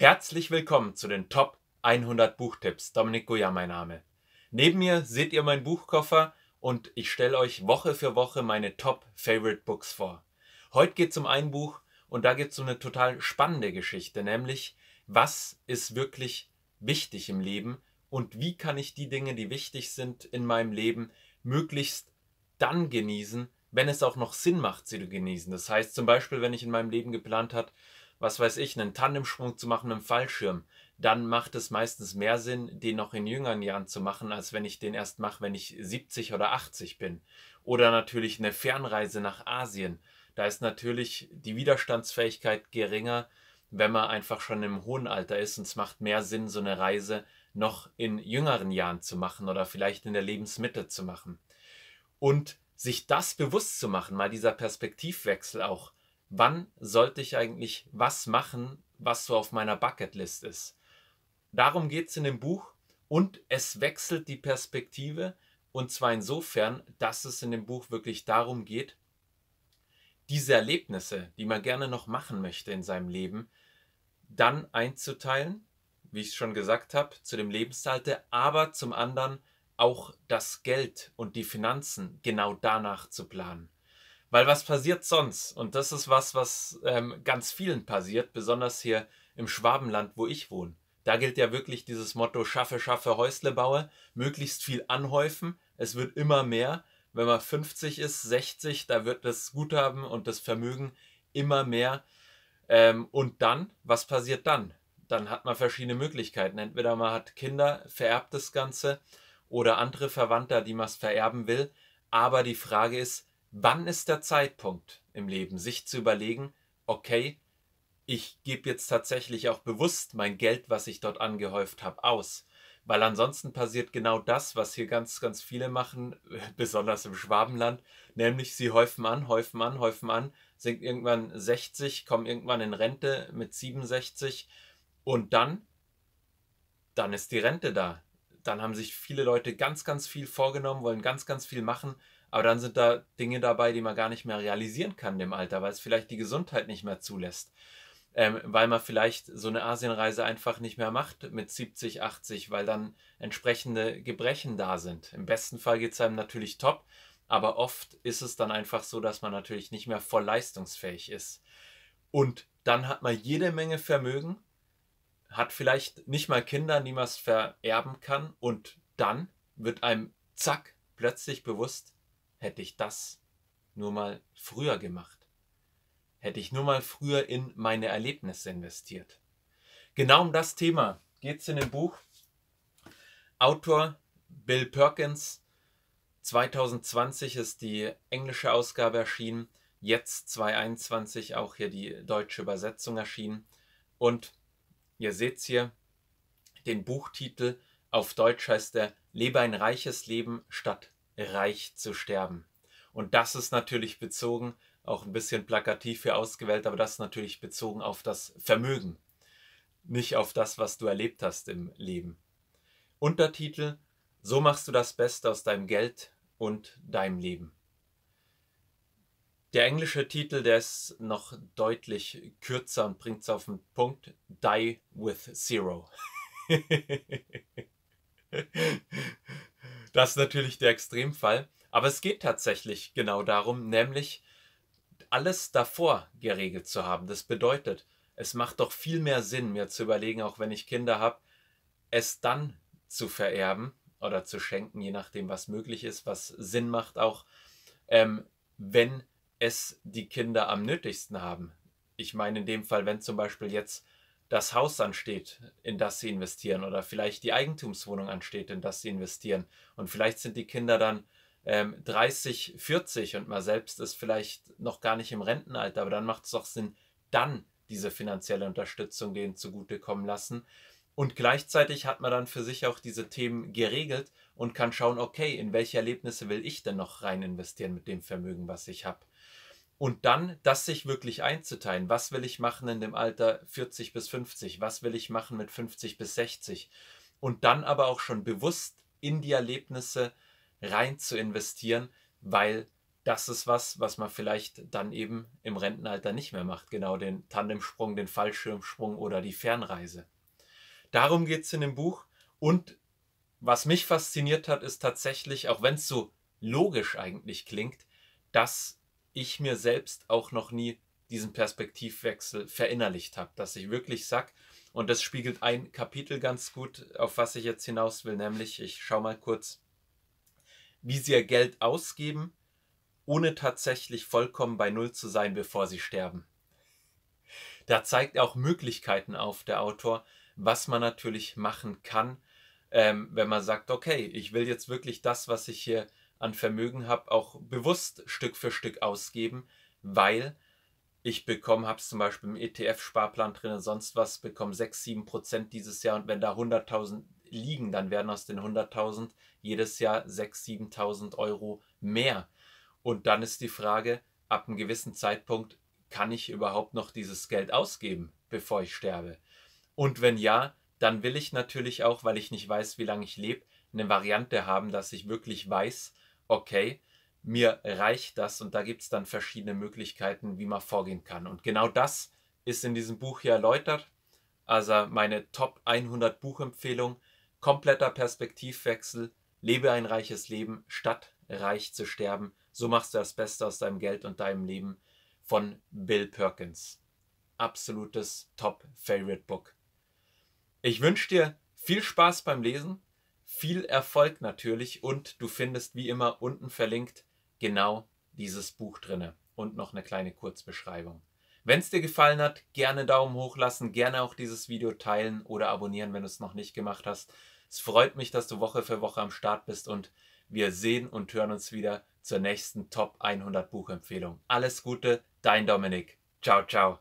Herzlich willkommen zu den Top 100 Buchtipps. Dominik Goya, mein Name. Neben mir seht ihr meinen Buchkoffer und ich stelle euch Woche für Woche meine Top Favorite Books vor. Heute geht es um ein Buch und da gibt es so eine total spannende Geschichte, nämlich was ist wirklich wichtig im Leben und wie kann ich die Dinge, die wichtig sind in meinem Leben, möglichst dann genießen, wenn es auch noch Sinn macht, sie zu genießen. Das heißt zum Beispiel, wenn ich in meinem Leben geplant habe, was weiß ich, einen Tandemsprung zu machen im Fallschirm, dann macht es meistens mehr Sinn, den noch in jüngeren Jahren zu machen, als wenn ich den erst mache, wenn ich 70 oder 80 bin. Oder natürlich eine Fernreise nach Asien. Da ist natürlich die Widerstandsfähigkeit geringer, wenn man einfach schon im hohen Alter ist und es macht mehr Sinn, so eine Reise noch in jüngeren Jahren zu machen oder vielleicht in der Lebensmitte zu machen. Und sich das bewusst zu machen, mal dieser Perspektivwechsel auch, wann sollte ich eigentlich was machen, was so auf meiner Bucketlist ist. Darum geht es in dem Buch und es wechselt die Perspektive und zwar insofern, dass es in dem Buch wirklich darum geht, diese Erlebnisse, die man gerne noch machen möchte in seinem Leben, dann einzuteilen, wie ich schon gesagt habe, zu dem Lebensalter, aber zum anderen auch das Geld und die Finanzen genau danach zu planen. Weil was passiert sonst? Und das ist was, was ähm, ganz vielen passiert, besonders hier im Schwabenland, wo ich wohne. Da gilt ja wirklich dieses Motto: Schaffe, schaffe, Häusle baue, möglichst viel anhäufen. Es wird immer mehr. Wenn man 50 ist, 60, da wird das Guthaben und das Vermögen immer mehr. Ähm, und dann, was passiert dann? Dann hat man verschiedene Möglichkeiten. Entweder man hat Kinder, vererbt das Ganze oder andere Verwandter, die man es vererben will. Aber die Frage ist, wann ist der Zeitpunkt im Leben, sich zu überlegen, okay, ich gebe jetzt tatsächlich auch bewusst mein Geld, was ich dort angehäuft habe, aus. Weil ansonsten passiert genau das, was hier ganz, ganz viele machen, besonders im Schwabenland, nämlich sie häufen an, häufen an, häufen an, sind irgendwann 60, kommen irgendwann in Rente mit 67 und dann, dann ist die Rente da. Dann haben sich viele Leute ganz, ganz viel vorgenommen, wollen ganz, ganz viel machen aber dann sind da Dinge dabei, die man gar nicht mehr realisieren kann im Alter, weil es vielleicht die Gesundheit nicht mehr zulässt. Ähm, weil man vielleicht so eine Asienreise einfach nicht mehr macht mit 70, 80, weil dann entsprechende Gebrechen da sind. Im besten Fall geht es einem natürlich top, aber oft ist es dann einfach so, dass man natürlich nicht mehr voll leistungsfähig ist. Und dann hat man jede Menge Vermögen, hat vielleicht nicht mal Kinder, die man es vererben kann und dann wird einem zack plötzlich bewusst, hätte ich das nur mal früher gemacht. Hätte ich nur mal früher in meine Erlebnisse investiert. Genau um das Thema geht es in dem Buch. Autor Bill Perkins. 2020 ist die englische Ausgabe erschienen. Jetzt 2021 auch hier die deutsche Übersetzung erschienen. Und ihr seht es hier den Buchtitel. Auf Deutsch heißt er Lebe ein reiches Leben statt reich zu sterben. Und das ist natürlich bezogen, auch ein bisschen plakativ hier ausgewählt, aber das ist natürlich bezogen auf das Vermögen, nicht auf das, was du erlebt hast im Leben. Untertitel, so machst du das Beste aus deinem Geld und deinem Leben. Der englische Titel, der ist noch deutlich kürzer und bringt es auf den Punkt, Die with Zero. Das ist natürlich der Extremfall. Aber es geht tatsächlich genau darum, nämlich alles davor geregelt zu haben. Das bedeutet, es macht doch viel mehr Sinn, mir zu überlegen, auch wenn ich Kinder habe, es dann zu vererben oder zu schenken, je nachdem, was möglich ist, was Sinn macht auch, ähm, wenn es die Kinder am nötigsten haben. Ich meine in dem Fall, wenn zum Beispiel jetzt das Haus ansteht, in das sie investieren oder vielleicht die Eigentumswohnung ansteht, in das sie investieren. Und vielleicht sind die Kinder dann ähm, 30, 40 und man selbst ist vielleicht noch gar nicht im Rentenalter, aber dann macht es doch Sinn, dann diese finanzielle Unterstützung denen zugutekommen lassen. Und gleichzeitig hat man dann für sich auch diese Themen geregelt und kann schauen, okay, in welche Erlebnisse will ich denn noch rein investieren mit dem Vermögen, was ich habe. Und dann das sich wirklich einzuteilen. Was will ich machen in dem Alter 40 bis 50? Was will ich machen mit 50 bis 60? Und dann aber auch schon bewusst in die Erlebnisse rein zu investieren, weil das ist was, was man vielleicht dann eben im Rentenalter nicht mehr macht. Genau den Tandemsprung, den Fallschirmsprung oder die Fernreise. Darum geht es in dem Buch. Und was mich fasziniert hat, ist tatsächlich, auch wenn es so logisch eigentlich klingt, dass ich mir selbst auch noch nie diesen Perspektivwechsel verinnerlicht habe, dass ich wirklich sag, und das spiegelt ein Kapitel ganz gut, auf was ich jetzt hinaus will, nämlich, ich schaue mal kurz, wie sie ihr Geld ausgeben, ohne tatsächlich vollkommen bei Null zu sein, bevor sie sterben. Da zeigt auch Möglichkeiten auf der Autor, was man natürlich machen kann, ähm, wenn man sagt, okay, ich will jetzt wirklich das, was ich hier an Vermögen habe, auch bewusst Stück für Stück ausgeben, weil ich bekomme, habe es zum Beispiel im ETF-Sparplan drin und sonst was, bekomme 6, 7 Prozent dieses Jahr und wenn da 100.000 liegen, dann werden aus den 100.000 jedes Jahr 6.000, 7.000 Euro mehr. Und dann ist die Frage, ab einem gewissen Zeitpunkt, kann ich überhaupt noch dieses Geld ausgeben, bevor ich sterbe? Und wenn ja, dann will ich natürlich auch, weil ich nicht weiß, wie lange ich lebe, eine Variante haben, dass ich wirklich weiß, okay, mir reicht das und da gibt es dann verschiedene Möglichkeiten, wie man vorgehen kann. Und genau das ist in diesem Buch hier erläutert. Also meine Top 100 Buchempfehlung, kompletter Perspektivwechsel, lebe ein reiches Leben, statt reich zu sterben. So machst du das Beste aus deinem Geld und deinem Leben von Bill Perkins. Absolutes Top-Favorite-Book. Ich wünsche dir viel Spaß beim Lesen viel Erfolg natürlich und du findest wie immer unten verlinkt genau dieses Buch drinne und noch eine kleine Kurzbeschreibung. Wenn es dir gefallen hat, gerne Daumen hoch lassen, gerne auch dieses Video teilen oder abonnieren, wenn du es noch nicht gemacht hast. Es freut mich, dass du Woche für Woche am Start bist und wir sehen und hören uns wieder zur nächsten Top 100 Buchempfehlung. Alles Gute, dein Dominik. Ciao, ciao.